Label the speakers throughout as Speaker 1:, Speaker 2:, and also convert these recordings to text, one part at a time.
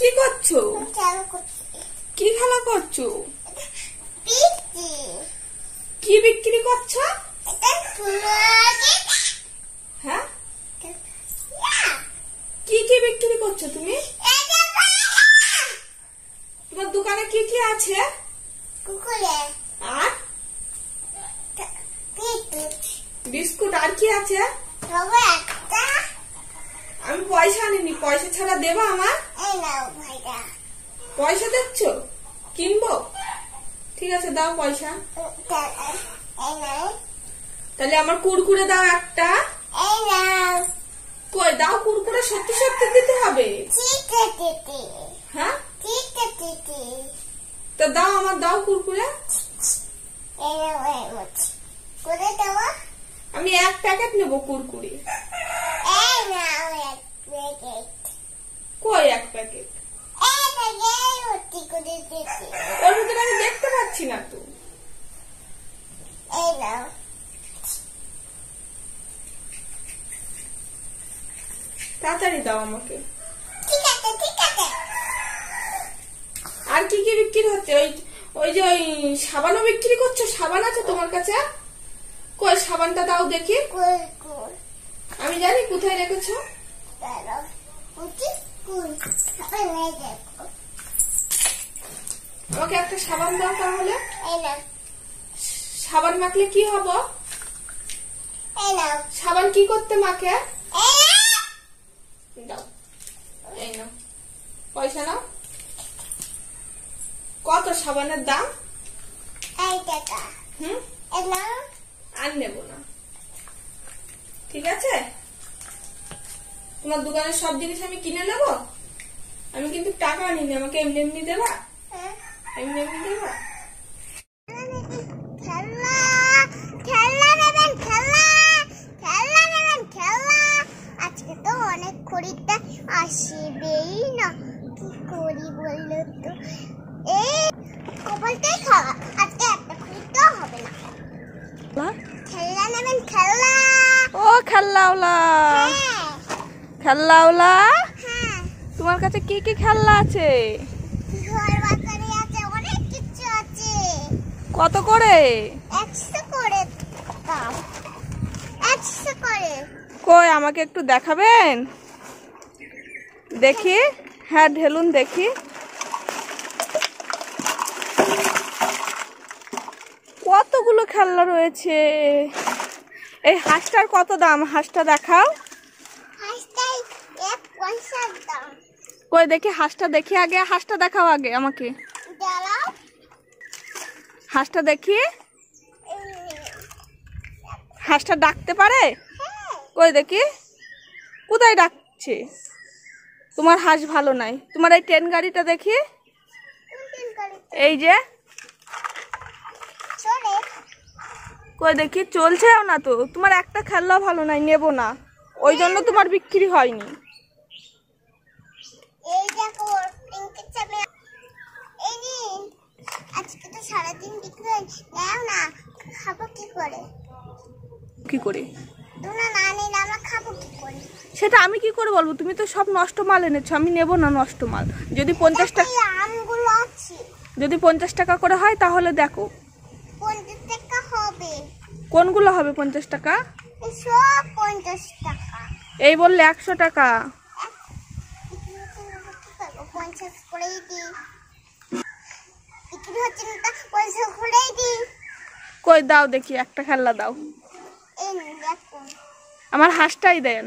Speaker 1: কি করছো কি খেলা করছো কি বিক্রি করছো হ্যাঁ? হ্যাঁ কি কি বিক্রি করছো তুমি তোমার দোকানে কি কি আছে আর বিস্কুট আর কি আছে আমি পয়সা আনিনি পয়সা ছাড়া দেবো আমার পয়সা দেখছ কিনবো ঠিক আছে দাও পয়সা তাহলে আমার কুরকুরে দাও একটা কই দাও কুরকুরে সত্যি সত্যি দিতে হবে হ্যাঁ? তো দাও আমার দাও কুরকুরে আমি এক প্যাকেট নেবো কুরকুরে তাড়াতাড়ি দাও আমাকে ঠিক আছে ঠিক আছে আর কি কি বিক্রি হচ্ছে ওই ওই যে ওই সাবানও বিক্রি করছো সাবান আছে তোমার কাছে কই সাবানটা দাও দেখি আমি জানি কোথায় রেখেছো আমাকে একটা সাবান দাও তাহলে সাবান মাখলে কি হবো সাবান কি করতে মাখে পয়সা নাও কত সাবানের দাম আর নেব না ঠিক আছে তোমার দোকানের সব জিনিস আমি কিনে নেব আমি কিন্তু টাকা নিনি আমাকে এমনি এমনি দেবা এমনি এমনি দেবা আজকে তো অনেক খরিদ্দার আসবেই বললো তো এই কপালটাই খাওয়া আজকে একটা খুঁজতেও হবে না খেলনা নেবেন খেলনা ও খেলনাওলা হ্যাঁ। খেলনাওলা হ্যাঁ। তোমার কাছে কি কি খেলনা আছে কত করে কই আমাকে একটু দেখাবেন দেখি হ্যাঁ ঢেলুন দেখি কতগুলো খেলনা রয়েছে এই হাঁসটার কত দাম হাঁসটা দেখাও কই দেখি হাঁসটা দেখি আগে হাঁসটা দেখাও আগে আমাকে হাঁসটা দেখি হাঁসটা ডাকতে পারে হ্যাঁ। কই দেখি কোথায় ডাকছে তোমার হাঁস ভালো নাই তোমার এই ট্রেন গাড়িটা দেখি এই যে দেখি চলছেও না তো তোমার একটা খেলনা ভালো নাই নেব না ওই জন্য তোমার বিক্রি হয়নি কি করে সেটা আমি কি করে বলবো তুমি তো সব নষ্ট মাল এনেছো আমি নেব না নষ্ট মাল যদি পঞ্চাশ টাকা যদি পঞ্চাশ টাকা করে হয় তাহলে দেখো কোনগুলো হবে পঞ্চাশ টাকা এই বললে একশো টাকা কই দাও দেখি একটা খেলা দাও আমার হাঁসটাই দেন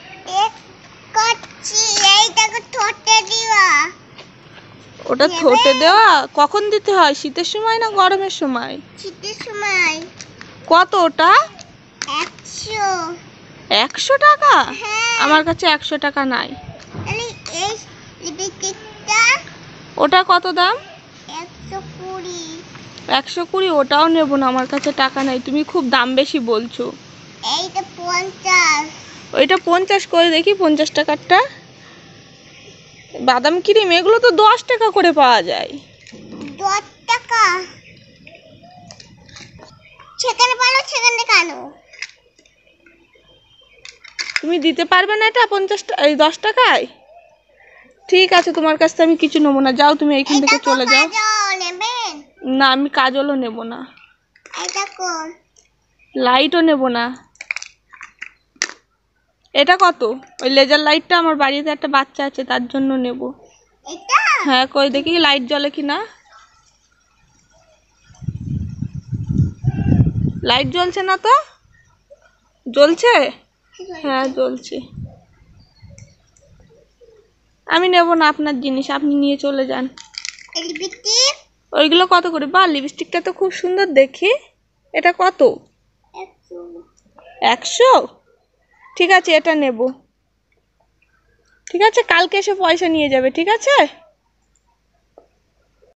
Speaker 1: ওটা থোটে দেওয়া কখন দিতে হয় শীতের সময় না গরমের সময় শীতের সময় কত ওটা একশো একশো টাকা হ্যাঁ। আমার কাছে একশো টাকা নাই ওটা কত দাম একশো কুড়ি ওটাও নেব না আমার কাছে টাকা নাই তুমি খুব দাম বেশি বলছো এইটা পঞ্চাশ ওইটা পঞ্চাশ করে দেখি পঞ্চাশ টাকারটা বাদাম ক্রিম এগুলো তো দশ টাকা করে পাওয়া যায় দশ টাকা সেখানে সেখানে তুমি দিতে পারবে না এটা পঞ্চাশ এই দশ টাকায় ঠিক আছে তোমার কাছ থেকে আমি কিছু নেবো না যাও তুমি এইখান থেকে চলে যাও না আমি কাজলও নেব না লাইটও নেব না এটা কত ওই লেজার লাইটটা আমার বাড়িতে একটা বাচ্চা আছে তার জন্য নেব হ্যাঁ কই দেখি লাইট জ্বলে কি না লাইট জ্বলছে না তো জ্বলছে হ্যাঁ জ্বলছে আমি নেব না আপনার জিনিস আপনি নিয়ে চলে যান ওইগুলো কত করে বা লিপস্টিকটা তো খুব সুন্দর দেখি এটা কত একশো ঠিক আছে এটা নেব ঠিক আছে কালকে এসে পয়সা নিয়ে যাবে ঠিক আছে